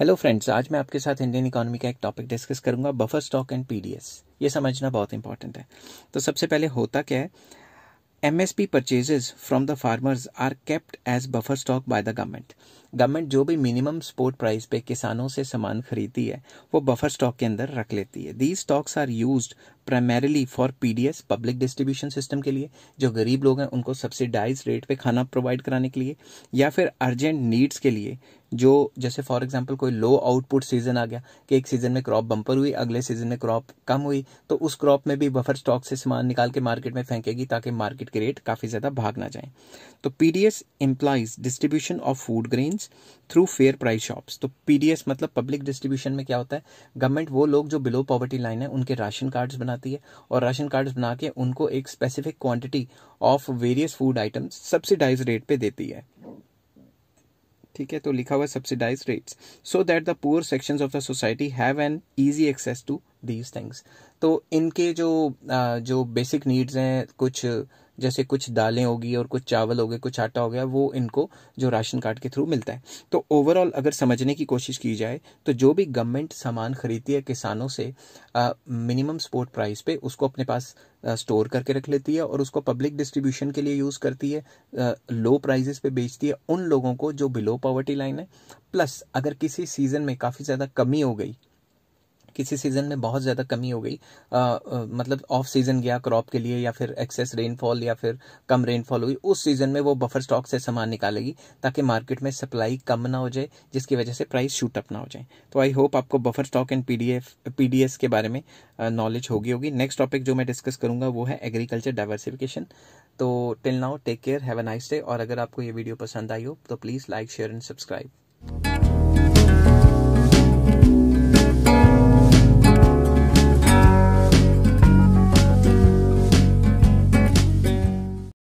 hello friends आज मैं आपके साथ इंडियन इकोनॉमी का एक टॉपिक डिस्कस करूंगा बफर स्टॉक एंड पीडीएस ये समझना बहुत इंपॉर्टेंट है तो सबसे पहले होता क्या है MSP purchases from the farmers are kept as buffer stock by the government government जो भी मिनिमम स्पोर्ट प्राइस पे किसानों से सामान खरीदती है वो बफर स्टॉक के अंदर रख लेती है these stocks are used primarily for PDS public distribution system के लिए जो गरीब लोग हैं उनको सब्सिडाइज रेट पे खाना प्रोवाइड कराने के लिए या फिर अर्जेंट नीड्स के लिए जो जैसे फॉर एग्जांपल कोई लो आउटपुट सीजन आ गया कि एक सीजन में क्रॉप बम्पर हुई अगले सीजन में क्रॉप कम हुई तो उस क्रॉप में भी बफर स्टॉक से सामान निकाल के मार्केट में फेंकेगी ताकि मार्केट के रेट काफ़ी ज़्यादा भाग ना जाए तो P D S implies distribution of food grains through fair price shops तो पी डी एस मतलब पब्लिक डिस्ट्रीब्यूशन में क्या होता है गवर्नमेंट वो लोग जो बिलो पॉवर्टी लाइन है उनके राशन कार्ड्स बनाते जाती है और राशन कार्ड्स बना के उनको एक specific quantity of various food items subsidized rate पे देती है ठीक है तो लिखा हुआ subsidized rates so that the poor sections of the society have an easy access to these things तो इनके जो जो बेसिक नीड्स हैं कुछ जैसे कुछ दालें होगी और कुछ चावल हो गए कुछ आटा हो गया वो इनको जो राशन कार्ड के थ्रू मिलता है तो ओवरऑल अगर समझने की कोशिश की जाए तो जो भी गवर्नमेंट सामान खरीदती है किसानों से मिनिमम सपोर्ट प्राइस पे उसको अपने पास स्टोर करके रख लेती है और उसको पब्लिक डिस्ट्रीब्यूशन के लिए यूज़ करती है आ, लो प्राइजेस पे बेचती है उन लोगों को जो बिलो पॉवर्टी लाइन है प्लस अगर किसी सीज़न में काफ़ी ज़्यादा कमी हो गई किसी सीज़न में बहुत ज़्यादा कमी हो गई आ, आ, मतलब ऑफ सीज़न गया क्रॉप के लिए या फिर एक्सेस रेनफॉल या फिर कम रेनफॉल हुई उस सीज़न में वो बफर स्टॉक से सामान निकालेगी ताकि मार्केट में सप्लाई कम ना हो जाए जिसकी वजह से प्राइस शूट अप ना हो जाए तो आई होप आपको buffer stock and P D के बारे में नॉलेज होगी होगी नेक्स्ट टॉपिक जो मैं डिस्कस करूंगा वो है एग्रीकल्चर डाइवर्सिफिकेशन तो till now take care have a nice day और अगर आपको ये वीडियो पसंद आई हो तो please like share and subscribe